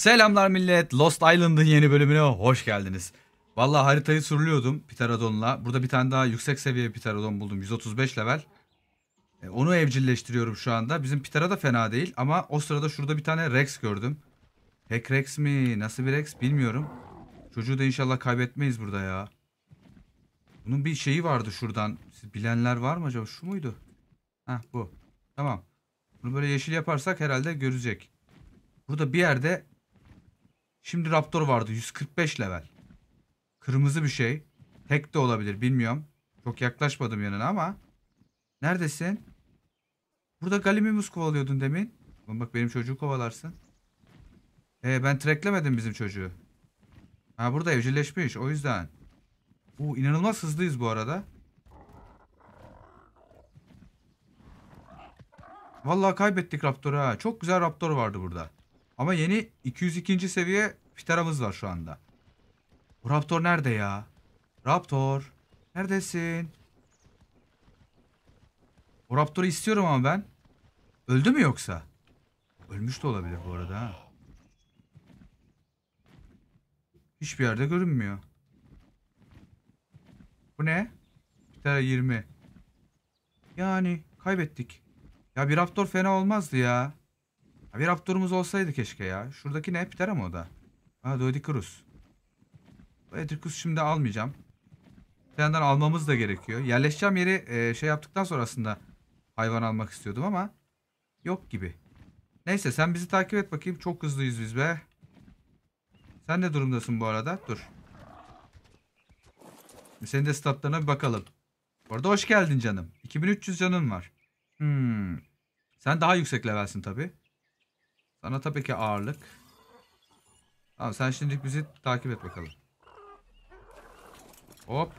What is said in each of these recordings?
Selamlar millet. Lost Island'ın yeni bölümüne hoş geldiniz. Vallahi haritayı sürülüyordum Pterodon'la. Burada bir tane daha yüksek seviye Pterodon buldum. 135 level. E, onu evcilleştiriyorum şu anda. Bizim Ptera da fena değil ama o sırada şurada bir tane Rex gördüm. Hack Rex mi? Nasıl bir Rex bilmiyorum. Çocuğu da inşallah kaybetmeyiz burada ya. Bunun bir şeyi vardı şuradan. Siz bilenler var mı acaba? Şu muydu? Hah bu. Tamam. Bunu böyle yeşil yaparsak herhalde görecek. Burada bir yerde Şimdi Raptor vardı. 145 level. Kırmızı bir şey. Hack de olabilir. Bilmiyorum. Çok yaklaşmadım yanına ama. Neredesin? Burada Galimimus kovalıyordun demin. Ama bak benim çocuğu kovalarsın. Ee, ben treklemedim bizim çocuğu. Ha burada evcilleşmiş. O yüzden. Bu inanılmaz hızlıyız bu arada. Vallahi kaybettik Raptor'u ha. Çok güzel Raptor vardı burada. Ama yeni 202. seviye Pitara'mız var şu anda. Bu Raptor nerede ya? Raptor. Neredesin? O Raptor'u istiyorum ama ben. Öldü mü yoksa? Ölmüş de olabilir bu arada ha. Hiçbir yerde görünmüyor. Bu ne? Bir tane 20. Yani kaybettik. Ya bir raptor fena olmazdı ya. ya bir raptorumuz olsaydı keşke ya. Şuradaki ne? Pitera mi o da? Ha Dodikrus. Dodikrus şimdi almayacağım. Senden almamız da gerekiyor. Yerleşeceğim yeri e, şey yaptıktan sonra aslında hayvan almak istiyordum ama yok gibi. Neyse sen bizi takip et bakayım. Çok hızlıyız biz be. Sen ne durumdasın bu arada? Dur. Senin de statlarına bir bakalım. Bu arada hoş geldin canım. 2300 canın var. Hmm. Sen daha yüksek levelsin tabi. Sana tabii ki ağırlık. Tamam sen şimdilik bizi takip et bakalım. Hop.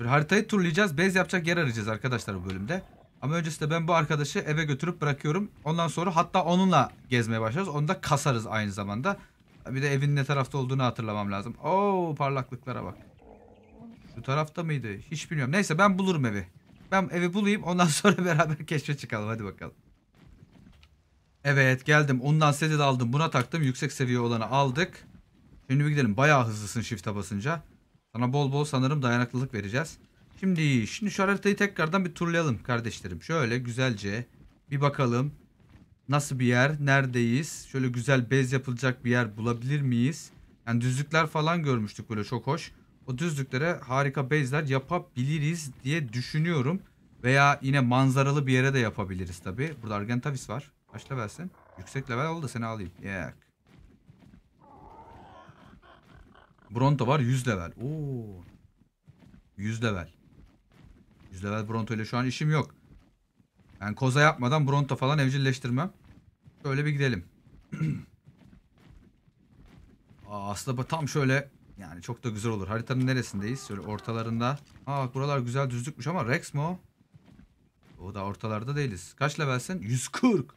bir haritayı turlayacağız. Bez yapacak yer arayacağız arkadaşlar bu bölümde. Ama öncesinde ben bu arkadaşı eve götürüp bırakıyorum. Ondan sonra hatta onunla gezmeye başlarız. Onu da kasarız aynı zamanda. Bir de evin ne tarafta olduğunu hatırlamam lazım. Oo parlaklıklara bak. Şu tarafta mıydı? Hiç bilmiyorum. Neyse ben bulurum evi. Ben evi bulayım ondan sonra beraber keşfe çıkalım. Hadi bakalım. Evet geldim. Ondan seti de aldım. Buna taktım. Yüksek seviye olanı aldık. Şimdi bir gidelim. Bayağı hızlısın shift'e basınca. Sana bol bol sanırım dayanıklılık vereceğiz. Şimdi şimdi şu haritayı tekrardan bir turlayalım kardeşlerim. Şöyle güzelce bir bakalım. Nasıl bir yer? Neredeyiz? Şöyle güzel bez yapılacak bir yer bulabilir miyiz? Yani düzlükler falan görmüştük böyle çok hoş. O düzlüklere harika bezler yapabiliriz diye düşünüyorum. Veya yine manzaralı bir yere de yapabiliriz tabi. Burada Argentavis var. Kaç level sen? Yüksek level oldu seni alayım. Yak. Bronto var 100 level. Oo. 100 level. 100 level Bronto ile şu an işim yok. Ben yani koza yapmadan Bronto falan evcilleştirmem. Şöyle bir gidelim. Aa, aslında tam şöyle yani çok da güzel olur. Haritanın neresindeyiz? Şöyle ortalarında. Aa buralar güzel düzlükmüş ama Rex mi o? O da ortalarda değiliz. Kaç levelsin? 140.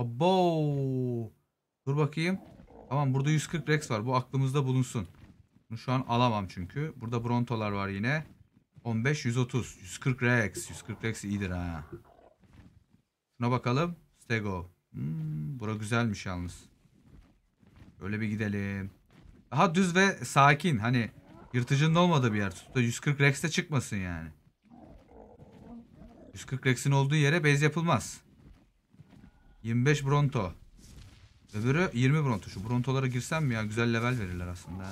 Abo. Dur bakayım. Tamam burada 140 Rex var. Bu aklımızda bulunsun. Bunu şu an alamam çünkü. Burada Brontolar var yine. 15, 130. 140 Rex. 140 Rex iyidir ha. Şuna bakalım. Stego. Hmm, bura güzelmiş yalnız. Öyle bir gidelim. Daha düz ve sakin. Hani yırtıcının olmadığı bir yer. Tutup 140 rex de çıkmasın yani. 140 Rex'in olduğu yere bez yapılmaz. 25 Bronto. Öbürü 20 Bronto. Şu Brontolara girsem mi ya? Güzel level verirler aslında.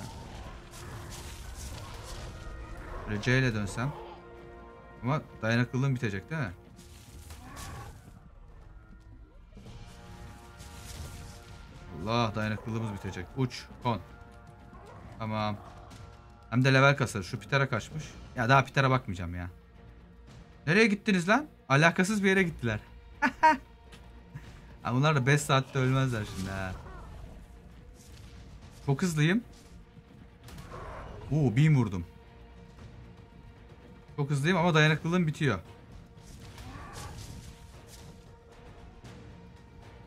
C ile dönsem. Ama dayanıklılığım bitecek değil mi? Allah dayanıklılığımız bitecek. Uç, kon. Tamam. Hem de level kasarı. Şu Piter'a kaçmış. Ya daha Piter'a bakmayacağım ya. Nereye gittiniz lan? Alakasız bir yere gittiler. Ha bunlar da 5 saatte ölmezler şimdi ha. Çok hızlıyım. Oo beam vurdum. Çok hızlıyım ama dayanıklılığım bitiyor.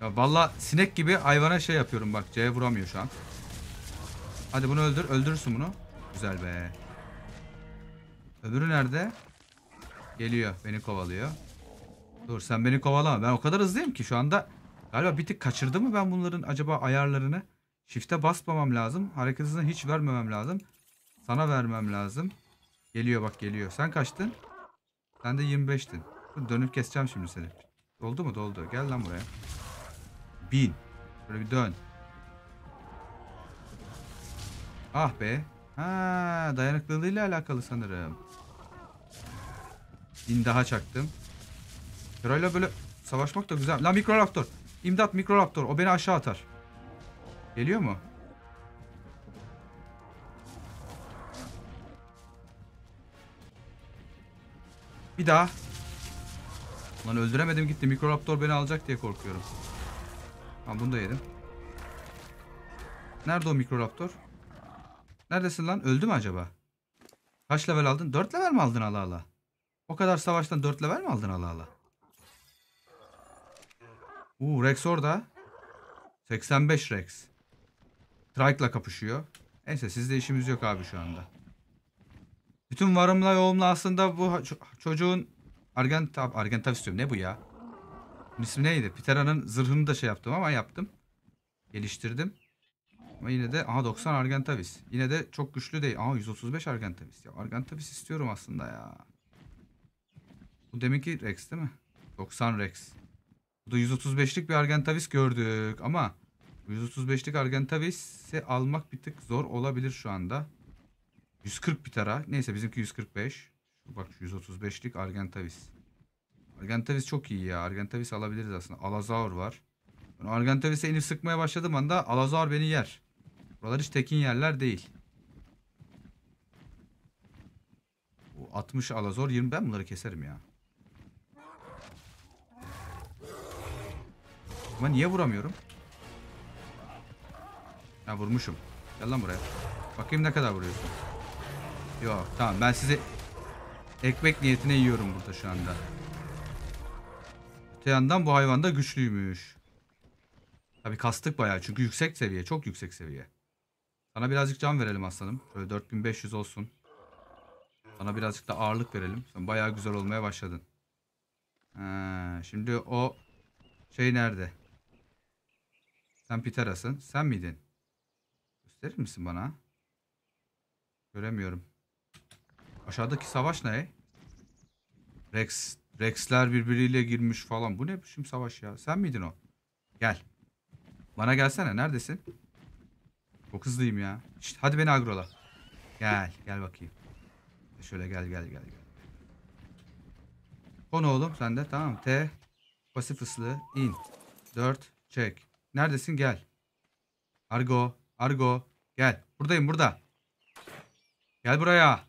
Ya valla sinek gibi hayvana şey yapıyorum bak. C'ye vuramıyor şu an. Hadi bunu öldür. Öldürsün bunu. Güzel be. Öbürü nerede? Geliyor. Beni kovalıyor. Dur sen beni kovalama. Ben o kadar hızlıyım ki şu anda Galiba bir tık kaçırdı mı ben bunların acaba ayarlarını? Shift'e basmamam lazım. Hareket hızını hiç vermemem lazım. Sana vermem lazım. Geliyor bak geliyor. Sen kaçtın? Sen de 25'tin. Dönüp keseceğim şimdi seni. Doldu mu? Doldu. Gel lan buraya. Bin. Böyle bir dön. Ah be. Ha, dayanıklılığıyla alakalı sanırım. Bin daha çaktım. Şurayla böyle savaşmak da güzel. Lan mikro raptor. İmdat mikroraptor. O beni aşağı atar. Geliyor mu? Bir daha. Lan öldüremedim gitti. Mikroraptor beni alacak diye korkuyorum. Ha bunu da yedim. Nerede o mikroraptor? Neredesin lan? Öldü mü acaba? Kaç level aldın? 4 level mi aldın ala ala? O kadar savaştan 4 level mi aldın ala ala? Uuu Rex orada. 85 Rex. Trike'la kapışıyor. Neyse sizde işimiz yok abi şu anda. Bütün varımla yoğumla aslında bu çocuğun Argentav, Argentav istiyorum. Ne bu ya? Bunun neydi? Pitera'nın zırhını da şey yaptım ama yaptım. Geliştirdim. Ama yine de aha 90 Argentavis. Yine de çok güçlü değil. Aha 135 Argentavis. Ya Argentavis istiyorum aslında ya. Bu demek ki Rex değil mi? 90 Rex. Burada 135'lik bir Argentavis gördük ama 135'lik Argentavis'i almak bir tık zor olabilir şu anda. 140 bir tara. Neyse bizimki 145. Bak şu 135'lik Argentavis. Argentavis çok iyi ya. Argentavis alabiliriz aslında. Alazaur var. Ben Argentavis'e inip sıkmaya başladığım anda Alazaur beni yer. Buralar hiç tekin yerler değil. O 60 Alazor 20 ben bunları keserim ya. takıma. Niye vuramıyorum? Ya vurmuşum. Gel lan buraya. Bakayım ne kadar vuruyorsun. Yok tamam ben sizi ekmek niyetine yiyorum burada şu anda. Öte yandan bu hayvan da güçlüymüş. Tabi kastık bayağı çünkü yüksek seviye çok yüksek seviye. Sana birazcık can verelim aslanım. Şöyle 4500 olsun. Sana birazcık da ağırlık verelim. Sen bayağı güzel olmaya başladın. Ha, şimdi o şey nerede? Sen Piteras'ın. Sen miydin? Gösterir misin bana? Göremiyorum. Aşağıdaki savaş ne? Rex, Rex'ler birbiriyle girmiş falan. Bu ne biçim savaş ya? Sen miydin o? Gel. Bana gelsene. Neredesin? Çok hızlıyım ya. Şişt, hadi beni agrola. Gel. Gel bakayım. Şöyle gel gel gel. gel. Konu oğlum sende. Tamam. T. Pasif ıslı. in. 4. Çek. Neredesin? Gel. Argo. Argo. Gel. Buradayım burada. Gel buraya.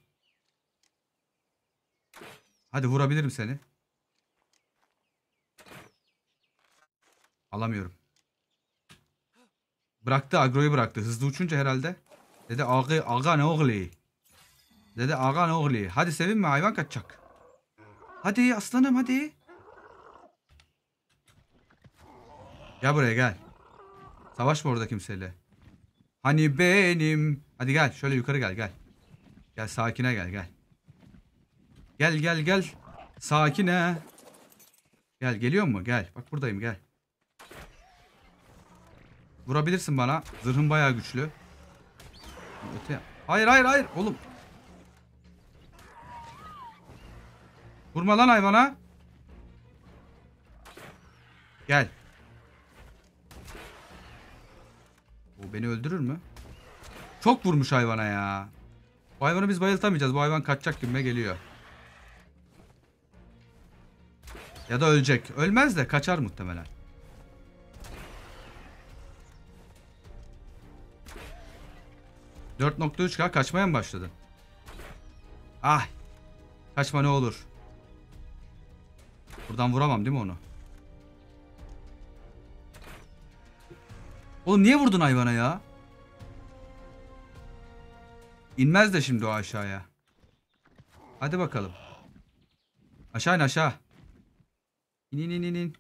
Hadi vurabilirim seni. Alamıyorum. Bıraktı agroyu bıraktı. Hızlı uçunca herhalde. Dedi aga, aga ne oğli. Dedi aga ne oğli. Hadi sevinme hayvan kaçacak. Hadi aslanım hadi. Gel buraya gel. Savaşma orada kimseyle. Hani benim. Hadi gel şöyle yukarı gel gel. Gel sakine gel gel. Gel gel gel. Sakine. Gel geliyor mu? Gel. Bak buradayım gel. Vurabilirsin bana. Zırhın bayağı güçlü. Öte. Hayır hayır hayır oğlum. Vurma lan hayvana. Gel. Beni öldürür mü? Çok vurmuş hayvana ya. Bu hayvanı biz bayıltamayacağız. Bu hayvan kaçacak gibime geliyor. Ya da ölecek. Ölmez de kaçar muhtemelen. ...4.3k kaçmaya mı başladı? Ah! Kaçma ne olur. Buradan vuramam değil mi onu? Oğlum niye vurdun hayvana ya? İnmez de şimdi o aşağıya. Hadi bakalım. Aşağı in aşağı. İn in in in. in.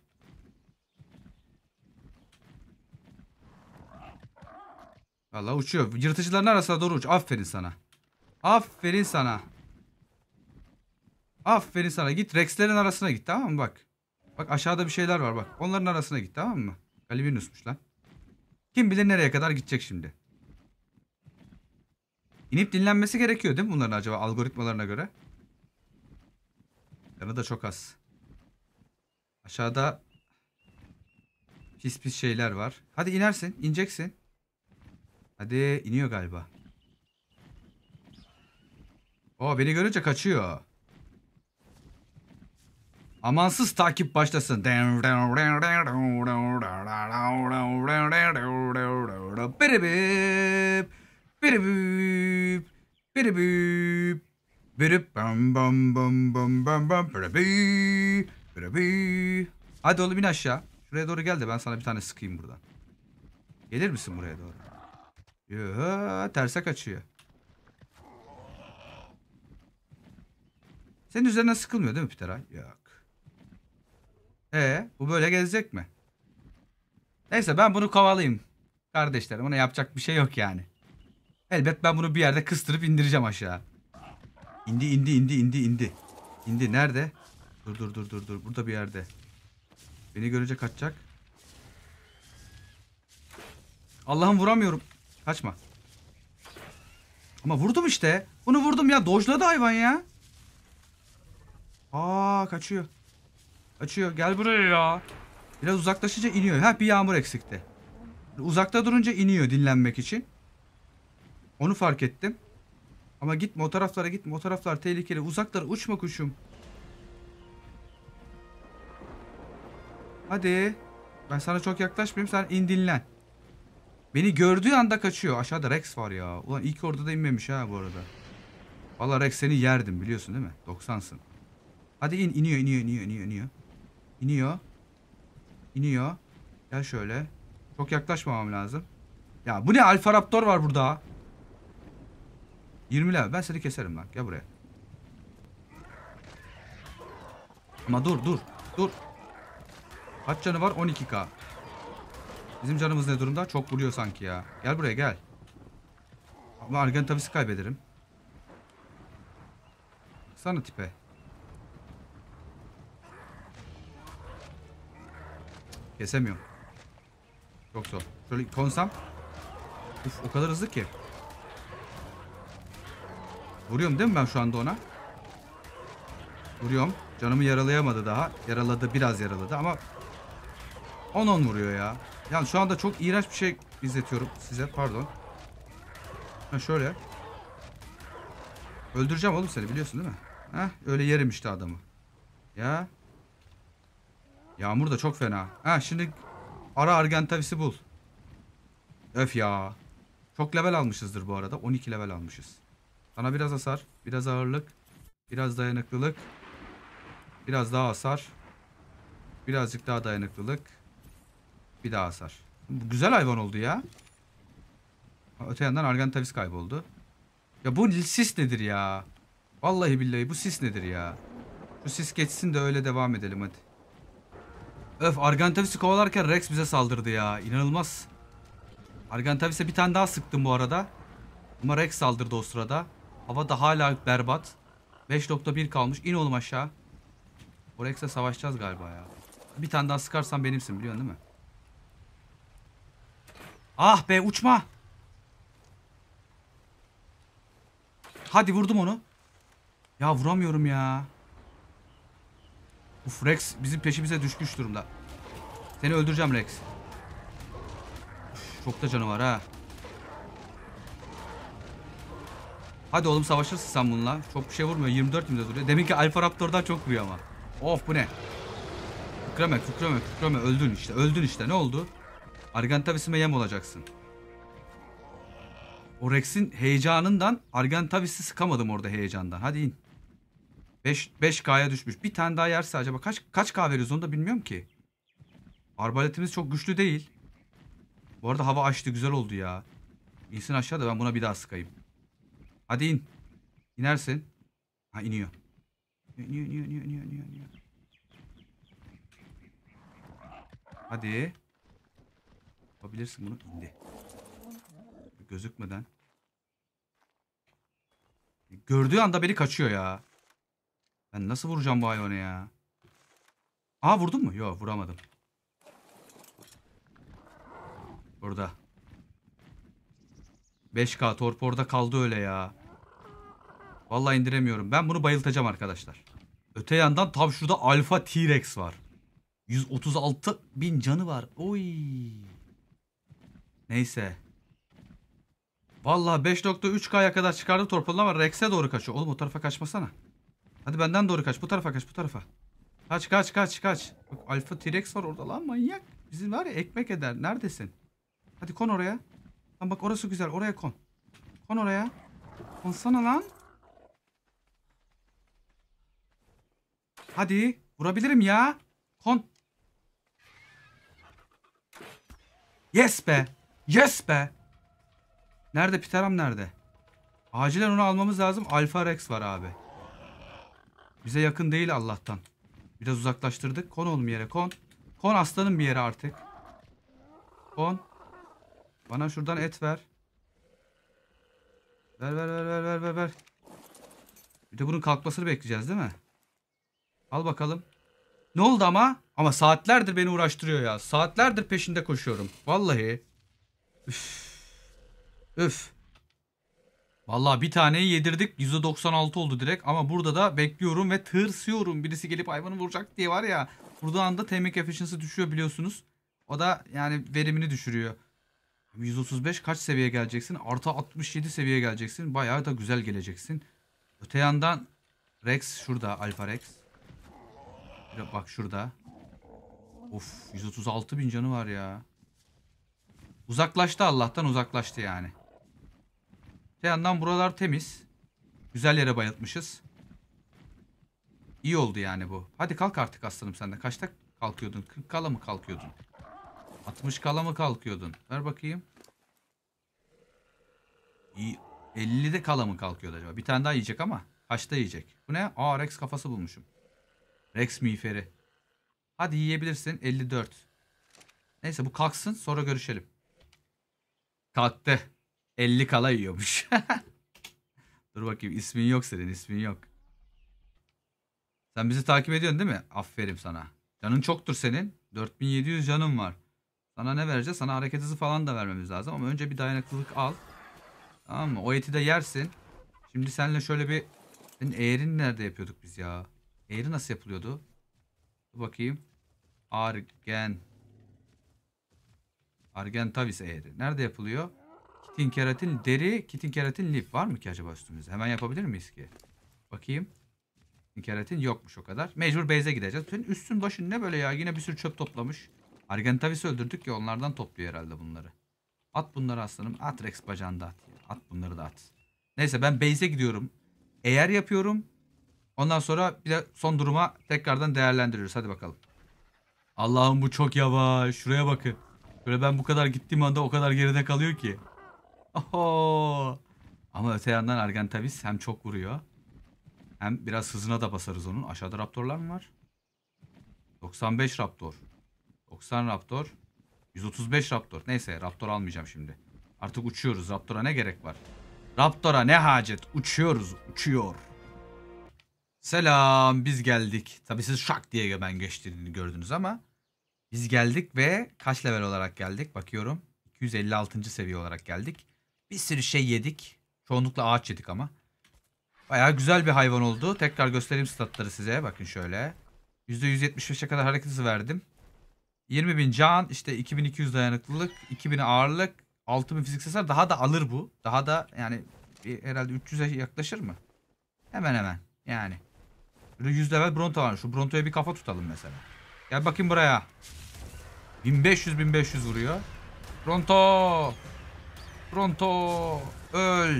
uçuyor. Yırtıcıların arasına doğru uç. Aferin sana. Aferin sana. Aferin sana. Git Rex'lerin arasına git tamam mı bak. Bak aşağıda bir şeyler var bak. Onların arasına git tamam mı? Kalibinus'muş lan. Kim bilir nereye kadar gidecek şimdi. İnip dinlenmesi gerekiyor değil mi bunların acaba algoritmalarına göre? Yanı da çok az. Aşağıda pis pis şeyler var. Hadi inersin, ineceksin. Hadi iniyor galiba. O beni görünce kaçıyor. Amansız takip başlasın. Biribip. Biribip. Biribip. Birip bam bam bam bam bam Hadi oğlum in aşağı. Şuraya doğru gel de ben sana bir tane sıkayım buradan. Gelir misin buraya doğru? Yoo terse kaçıyor. Senin üzerine sıkılmıyor değil mi Peter? Yok. Ee, bu böyle gezecek mi? Neyse ben bunu kovalayayım. Kardeşlerim ona yapacak bir şey yok yani. Elbet ben bunu bir yerde kıstırıp indireceğim aşağı. İndi indi indi indi indi. İndi nerede? Dur dur dur dur dur. Burada bir yerde. Beni görecek kaçacak. Allah'ım vuramıyorum. Kaçma. Ama vurdum işte. Bunu vurdum ya. Dojladı hayvan ya. Aa kaçıyor. Açıyor. Gel buraya ya. Biraz uzaklaşınca iniyor. Ha bir yağmur eksikti. Uzakta durunca iniyor dinlenmek için. Onu fark ettim. Ama gitme o taraflara gitme. O taraflar tehlikeli. Uzaklara uçma kuşum. Hadi. Ben sana çok yaklaşmayayım. Sen in dinlen. Beni gördüğü anda kaçıyor. Aşağıda Rex var ya. Ulan ilk orada da inmemiş ha bu arada. Valla Rex seni yerdim biliyorsun değil mi? 90'sın. Hadi in. iniyor iniyor iniyor iniyor iniyor. İniyor. İniyor. Gel şöyle. Çok yaklaşmamam lazım. Ya bu ne? Alfa Raptor var burada. 20 level. Ben seni keserim lan. Gel buraya. Ama dur dur. Dur. Kaç canı var? 12k. Bizim canımız ne durumda? Çok vuruyor sanki ya. Gel buraya gel. Ama Argen tabisi kaybederim. Sana tipe. Kesemiyorum. Çok zor. Şöyle konsam. Uf o kadar hızlı ki. Vuruyorum değil mi ben şu anda ona? Vuruyorum. Canımı yaralayamadı daha. Yaraladı biraz yaraladı ama 10-10 vuruyor ya. Yani şu anda çok iğrenç bir şey izletiyorum size. Pardon. Ha şöyle. Öldüreceğim oğlum seni biliyorsun değil mi? Ha öyle yerim işte adamı. Ya Yağmur da çok fena. Ha şimdi ara Argentavisi bul. Öf ya. Çok level almışızdır bu arada. 12 level almışız. Sana biraz hasar. Biraz ağırlık. Biraz dayanıklılık. Biraz daha hasar. Birazcık daha dayanıklılık. Bir daha hasar. Bu güzel hayvan oldu ya. Öte yandan Argentavis kayboldu. Ya bu sis nedir ya? Vallahi billahi bu sis nedir ya? Şu sis geçsin de öyle devam edelim hadi. Öf Argentavis'i kovalarken Rex bize saldırdı ya. İnanılmaz. Argentavis'e bir tane daha sıktım bu arada. Ama Rex saldırdı o sırada. Hava da hala berbat. 5.1 kalmış. İn oğlum aşağı. O Rex'e savaşacağız galiba ya. Bir tane daha sıkarsan benimsin biliyorsun değil mi? Ah be uçma. Hadi vurdum onu. Ya vuramıyorum ya. Uf Rex bizim peşimize düşmüş durumda. Seni öldüreceğim Rex. Uf, çok da canı var ha. Hadi oğlum savaşırsın sen bununla. Çok bir şey vurmuyor. 24 imde duruyor. Demin ki Alfa Raptor'dan çok vuruyor ama. Of bu ne? Kükreme kükreme kükreme. Öldün işte. Öldün işte. Ne oldu? Argentavis'ime yem olacaksın. O Rex'in heyecanından Argentavis'i sıkamadım orada heyecandan. Hadi in. 5 5K'ya düşmüş. Bir tane daha yerse acaba kaç kaç K veriyoruz onu da bilmiyorum ki. Arbaletimiz çok güçlü değil. Bu arada hava açtı güzel oldu ya. İnsin aşağıda ben buna bir daha sıkayım. Hadi in. İnersin. Ha iniyor. İniyor iniyor iniyor iniyor iniyor. iniyor. Hadi. Yapabilirsin bunu. İndi. Gözükmeden. Gördüğü anda beni kaçıyor ya. Ben nasıl vuracağım bu hayvanı ya? Aa vurdun mu? Yok vuramadım. Burada. 5K torporda kaldı öyle ya. Vallahi indiremiyorum. Ben bunu bayıltacağım arkadaşlar. Öte yandan tam şurada Alfa T-Rex var. 136 bin canı var. Oy. Neyse. Vallahi 5.3K'ya kadar çıkardı torpilini ama Rex'e doğru kaçıyor. Oğlum o tarafa kaçmasana. Hadi benden doğru kaç. Bu tarafa kaç. Bu tarafa. Kaç kaç kaç kaç. Bak alfa T-Rex var orada lan manyak. Bizim var ya ekmek eder. Neredesin? Hadi kon oraya. Lan bak orası güzel. Oraya kon. Kon oraya. Konsana lan. Hadi. Vurabilirim ya. Kon. Yes be. Yes be. Nerede Piteram nerede? Acilen onu almamız lazım. Alfa Rex var abi. Bize yakın değil Allah'tan. Biraz uzaklaştırdık. Kon oğlum yere kon. Kon aslanım bir yere artık. Kon. Bana şuradan et ver. Ver ver ver ver ver ver ver. Bir de bunun kalkmasını bekleyeceğiz değil mi? Al bakalım. Ne oldu ama? Ama saatlerdir beni uğraştırıyor ya. Saatlerdir peşinde koşuyorum. Vallahi. Üf. Üf. Vallahi bir taneyi yedirdik. %96 oldu direkt. Ama burada da bekliyorum ve tırsıyorum. Birisi gelip hayvanı vuracak diye var ya. Buradan da temik efficiency düşüyor biliyorsunuz. O da yani verimini düşürüyor. 135 kaç seviye geleceksin? Artı 67 seviye geleceksin. Bayağı da güzel geleceksin. Öte yandan Rex şurada. Alfa Rex. Bak şurada. Of 136 bin canı var ya. Uzaklaştı Allah'tan uzaklaştı yani. Öte yandan buralar temiz. Güzel yere bayıltmışız. İyi oldu yani bu. Hadi kalk artık aslanım sen de. Kaçta kalkıyordun? 40 kala mı kalkıyordun? 60 kala mı kalkıyordun? Ver bakayım. İyi. 50'de kala mı kalkıyordu acaba? Bir tane daha yiyecek ama. Kaçta yiyecek? Bu ne? Aa Rex kafası bulmuşum. Rex miğferi. Hadi yiyebilirsin. 54. Neyse bu kalksın sonra görüşelim. Kalktı. 50 kala yiyormuş. Dur bakayım ismin yok senin ismin yok. Sen bizi takip ediyorsun değil mi? Aferin sana. Canın çoktur senin. 4700 canım var. Sana ne vereceğiz? Sana hareket hızı falan da vermemiz lazım. Ama önce bir dayanıklılık al. Tamam mı? O eti de yersin. Şimdi seninle şöyle bir... Senin eğrini nerede yapıyorduk biz ya? Eğri nasıl yapılıyordu? Dur bakayım. Argen. Argentavis eğri. Nerede yapılıyor? Kitin keratin deri, kitin keratin lif. Var mı ki acaba üstümüzde? Hemen yapabilir miyiz ki? Bakayım. Kitin keratin yokmuş o kadar. Mecbur Beyze gideceğiz. Senin üstün başın ne böyle ya? Yine bir sürü çöp toplamış. Argentavis'i öldürdük ya onlardan topluyor herhalde bunları. At bunları aslanım. At Rex bacağını da at. At bunları da at. Neyse ben base'e gidiyorum. Eğer yapıyorum. Ondan sonra bir de son duruma tekrardan değerlendiriyoruz. Hadi bakalım. Allah'ım bu çok yavaş. Şuraya bakın. Böyle ben bu kadar gittiğim anda o kadar geride kalıyor ki. Oho. Ama öte yandan Argentavis hem çok vuruyor. Hem biraz hızına da basarız onun. Aşağıda Raptorlar mı var? 95 Raptor. 90 Raptor. 135 Raptor. Neyse Raptor almayacağım şimdi. Artık uçuyoruz. Raptor'a ne gerek var? Raptor'a ne hacet? Uçuyoruz. Uçuyor. Selam biz geldik. Tabii siz şak diye ben geçtiğini gördünüz ama biz geldik ve kaç level olarak geldik? Bakıyorum. 256. seviye olarak geldik. Bir sürü şey yedik. Çoğunlukla ağaç yedik ama. Baya güzel bir hayvan oldu. Tekrar göstereyim statları size. Bakın şöyle. %175'e kadar hareket hızı verdim. 20.000 can, işte 2200 dayanıklılık, 2000 ağırlık, 6000 fiziksel hasar. Daha da alır bu. Daha da yani bir, herhalde 300'e yaklaşır mı? Hemen hemen. Yani. 100 level Bronto var. Şu Bronto'ya bir kafa tutalım mesela. Gel bakayım buraya. 1500-1500 vuruyor. Bronto. Bronto öl.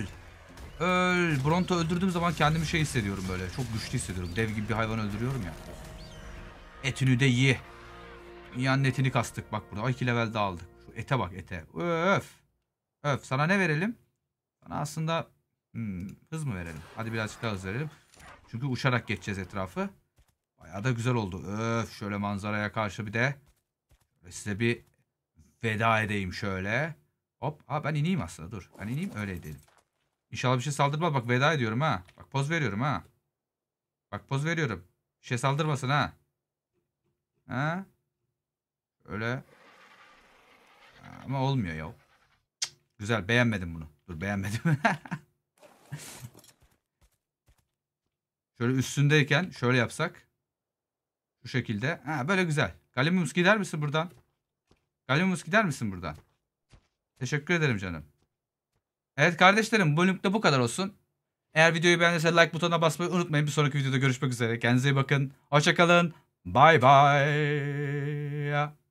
Öl. Bronto öldürdüğüm zaman kendimi şey hissediyorum böyle. Çok güçlü hissediyorum. Dev gibi bir hayvan öldürüyorum ya. Etini de ye. Dünyanın etini kastık bak burada. iki level daha aldık. Şu ete bak ete. Öf. Öf. Sana ne verelim? Sana aslında hmm, hız mı verelim? Hadi birazcık daha hız verelim. Çünkü uçarak geçeceğiz etrafı. Baya da güzel oldu. Öf şöyle manzaraya karşı bir de. Size bir veda edeyim şöyle. Hop. Aa, ben ineyim aslında dur. Ben ineyim öyle edelim. İnşallah bir şey saldırmaz. Bak veda ediyorum ha. Bak poz veriyorum ha. Bak poz veriyorum. Bir şey saldırmasın ha. Ha? Öyle. Ama olmuyor ya. güzel beğenmedim bunu. Dur beğenmedim. şöyle üstündeyken şöyle yapsak. Şu şekilde. Ha böyle güzel. Galimimus gider misin buradan? Galimimus gider misin buradan? Teşekkür ederim canım. Evet kardeşlerim bölümde bu, kadar olsun. Eğer videoyu beğendiyseniz like butonuna basmayı unutmayın. Bir sonraki videoda görüşmek üzere. Kendinize iyi bakın. Hoşçakalın. Bye bye.